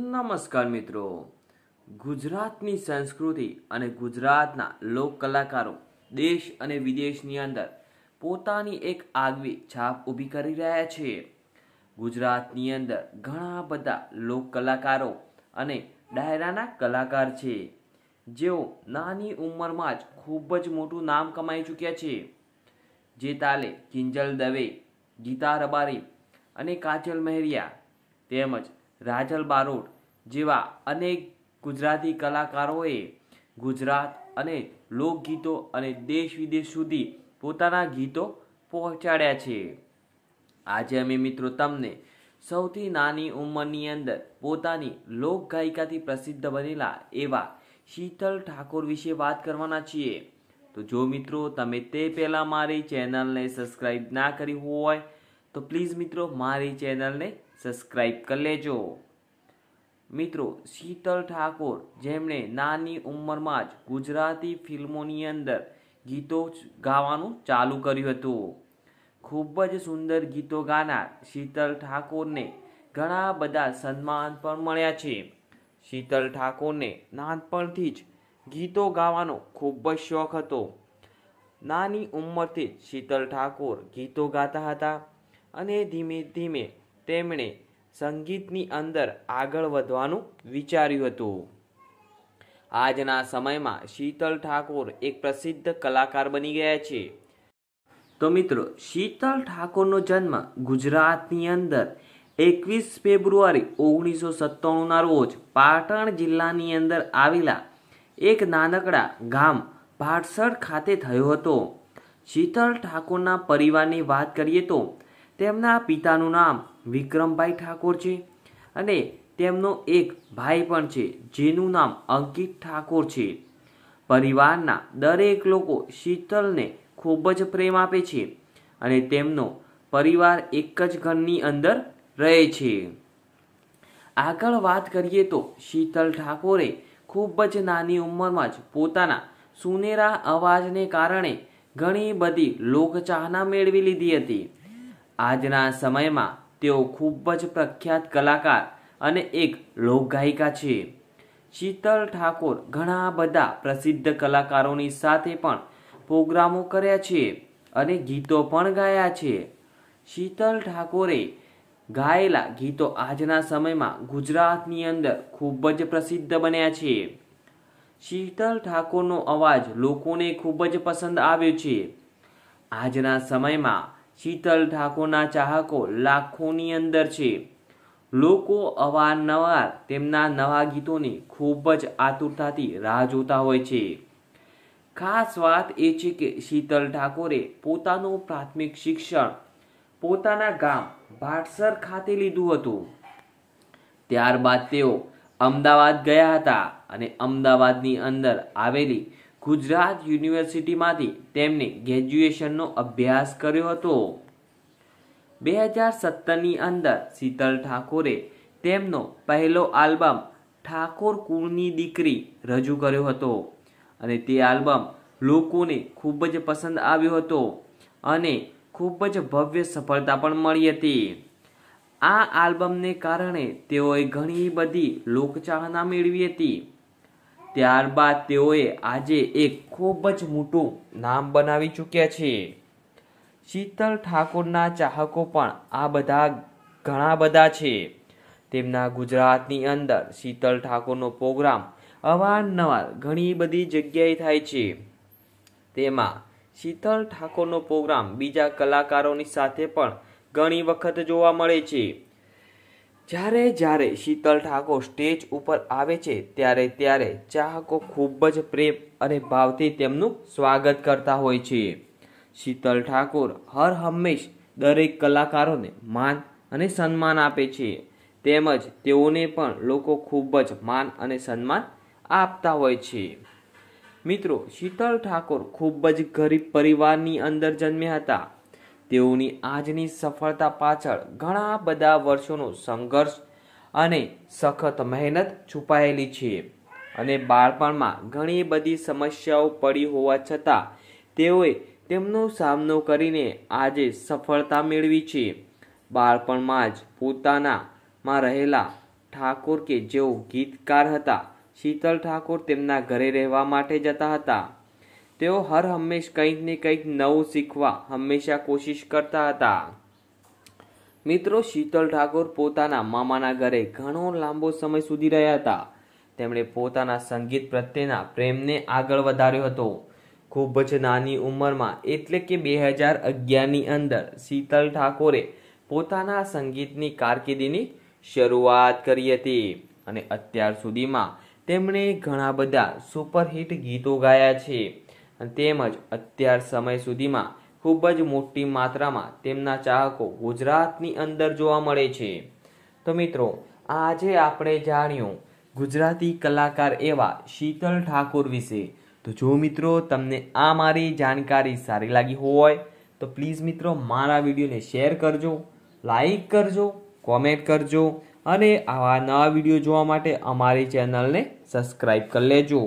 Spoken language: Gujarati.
નમસ્કાર મિત્રો ગુજરાતની સંસ્કૃતિ અને ગુજરાતના લોક કલાકારો દેશ અને વિદેશની અંદર પોતાની એક આગવી છાપ ઊભી કરી રહ્યા છે ગુજરાતની અંદર ઘણા બધા લોક કલાકારો અને ડાયરાના કલાકાર છે જેઓ નાની ઉંમરમાં જ ખૂબ જ મોટું નામ કમાઈ ચૂક્યા છે જે તાલે કિંજલ દવે ગીતા રબારી અને કાજલ મહેરિયા તેમજ રાજલ બારોટ જેવા અનેક ગુજરાતી કલાકારોએ ગુજરાત અને લોકગીતો અને દેશ વિદેશ સુધી પોતાના ગીતો પહોંચાડ્યા છે આજે અમે મિત્રો તમને સૌથી નાની ઉંમરની અંદર પોતાની લોક ગાયિકાથી પ્રસિદ્ધ બનેલા એવા શીતલ ઠાકોર વિશે વાત કરવાના છીએ તો જો મિત્રો તમે તે પહેલાં મારી ચેનલને સબસ્ક્રાઈબ ના કરી હોય તો પ્લીઝ મિત્રો મારી ચેનલને સબસ્ક્રાઈબ કરી લેજો મિત્રો શીતલ ઠાકોર જેમણે નાની ઉંમરમાં જ ગુજરાતી ફિલ્મોની અંદર ગીતો ગાવાનું ચાલુ કર્યું હતું ખૂબ જ સુંદર ગીતો ગાનાર શીતલ ઠાકોરને ઘણા બધા સન્માન પણ મળ્યા છે શીતલ ઠાકોરને નાનપણથી જ ગીતો ગાવાનો ખૂબ જ શોખ હતો નાની ઉંમરથી જ શીતલ ઠાકોર ગીતો ગાતા હતા અને ધીમે ધીમે તેમણે સંગીતની અંદર આગળ વધવાનું વિચાર્યું હતું આજના સમયમાં શીતલ ઠાકોર એક પ્રસિદ્ધ કલાકાર બની ગયા છે તો મિત્રો શીતલ ઠાકોરનો જન્મ ગુજરાતની અંદર એકવીસ ફેબ્રુઆરી ઓગણીસો સત્તાણુંના રોજ પાટણ જિલ્લાની અંદર આવેલા એક નાનકડા ગામ ભાટસર ખાતે થયો હતો શીતલ ઠાકોરના પરિવારની વાત કરીએ તો તેમના પિતાનું નામ વિક્રમભાઈ ઠાકોર છે અને તેમનો એક ભાઈ પણ છે જેનું નામ અંકિત ઠાકોર છે પરિવારના દરેક લોકો શીતલને ખૂબ જ પ્રેમ આપે છે અને તેમનો પરિવાર એક જ ઘરની અંદર રહે છે આગળ વાત કરીએ તો શીતલ ઠાકોરે ખૂબ જ નાની ઉંમરમાં જ પોતાના સુનેરા અવાજને કારણે ઘણી બધી લોકચાહના મેળવી લીધી હતી આજના સમયમાં તેઓ ખૂબ જ પ્રખ્યાત કલાકાર અને એક લોકગાયિકા છે શીતલ ઠાકોર ઘણા બધા પ્રસિદ્ધ કલાકારોની સાથે પણ પ્રોગ્રામો કર્યા છે અને ગીતો પણ ગાયા છે શીતલ ઠાકોરે ગાયેલા ગીતો આજના સમયમાં ગુજરાતની અંદર ખૂબ જ પ્રસિદ્ધ બન્યા છે શીતલ ઠાકોરનો અવાજ લોકોને ખૂબ જ પસંદ આવ્યો છે આજના સમયમાં શીતલ ઠાકોરના ચાહકો લાખોની અંદર છે લોકો અવારનવાર તેમના નવા ગીતોની ખૂબ જ આતુરતાથી રાહ જોતા હોય છે ખાસ વાત એ છે કે શીતલ ઠાકોરે પોતાનું પ્રાથમિક શિક્ષણ પોતાના ગામ ભાટસર ખાતે લીધું હતું ત્યારબાદ તેઓ અમદાવાદ ગયા હતા અને અમદાવાદની અંદર આવેલી ગુજરાત યુનિવર્સિટીમાંથી તેમણે ગ્રેજ્યુએશનનો અભ્યાસ કર્યો હતો બે હજાર સત્તરની અંદર શીતલ ઠાકોરે તેમનો પહેલો આલ્બમ ઠાકોર કુળની દીકરી રજૂ કર્યો હતો અને તે આલ્બમ લોકોને ખૂબ જ પસંદ આવ્યો હતો અને ખૂબ જ ભવ્ય સફળતા પણ મળી હતી આ આલ્બમને કારણે તેઓએ ઘણી બધી લોકચાહના મેળવી હતી ત્યારબાદ તેઓએ આજે એક ખૂબ જ મોટું નામ બનાવી ચૂક્યા છે શીતલ ઠાકોરના ચાહકો પણ આ બધા ઘણા બધા છે તેમના ગુજરાતની અંદર શીતલ ઠાકોરનો પ્રોગ્રામ અવારનવાર ઘણી બધી જગ્યાએ થાય છે તેમાં શીતલ ઠાકોરનો પ્રોગ્રામ બીજા કલાકારોની સાથે પણ ઘણી વખત જોવા મળે છે જ્યારે જ્યારે શીતલ ઠાકોર સ્ટેજ ઉપર આવે છે ત્યારે ત્યારે ચાહકો ખૂબ જ પ્રેમ અને ભાવથી તેમનું સ્વાગત કરતા હોય છે શીતલ ઠાકોર હર હંમેશ દરેક કલાકારોને માન અને સન્માન આપે છે તેમજ તેઓને પણ લોકો ખૂબ જ માન અને સન્માન આપતા હોય છે મિત્રો શીતલ ઠાકોર ખૂબ જ ગરીબ પરિવારની અંદર જન્મ્યા હતા તેઓની આજની સફળતા પાછળ ઘણા બધા વર્ષોનો સંઘર્ષ અને સખત મહેનત છુપાયેલી છે અને બાળપણમાં ઘણી બધી સમસ્યાઓ પડી હોવા છતાં તેઓએ તેમનો સામનો કરીને આજે સફળતા મેળવી છે બાળપણમાં જ પોતાનામાં રહેલા ઠાકોર કે જેઓ ગીતકાર હતા શીતલ ઠાકોર તેમના ઘરે રહેવા માટે જતા હતા તેઓ હર હંમેશ કંઈક ને કંઈક નવું શીખવા હંમેશા કોશિશ કરતા હતા મિત્રો શીતલ ઠાકોર પોતાના મામાના ઘરે ઘણો લાંબો સમય સુધી રહ્યા હતા તેમણે પોતાના સંગીત પ્રત્યેના પ્રેમને આગળ વધાર્યો હતો ખૂબ જ નાની ઉંમરમાં એટલે કે બે હજાર અગિયારની અંદર શીતલ ઠાકોરે પોતાના સંગીતની કારકિર્દીની શરૂઆત કરી હતી અને અત્યાર સુધીમાં તેમણે ઘણા બધા સુપરહિટ ગીતો ગાયા છે તેમજ અત્યાર સમય સુધીમાં ખૂબ જ મોટી માત્રામાં તેમના ચાહકો ગુજરાતની અંદર જોવા મળે છે તો મિત્રો આજે આપણે જાણ્યું ગુજરાતી કલાકાર એવા શીતલ ઠાકોર વિશે તો જો મિત્રો તમને આ મારી જાણકારી સારી લાગી હોય તો પ્લીઝ મિત્રો મારા વિડીયોને શેર કરજો લાઈક કરજો કોમેન્ટ કરજો અને આવા નવા વિડીયો જોવા માટે અમારી ચેનલને સબસ્ક્રાઈબ કરી લેજો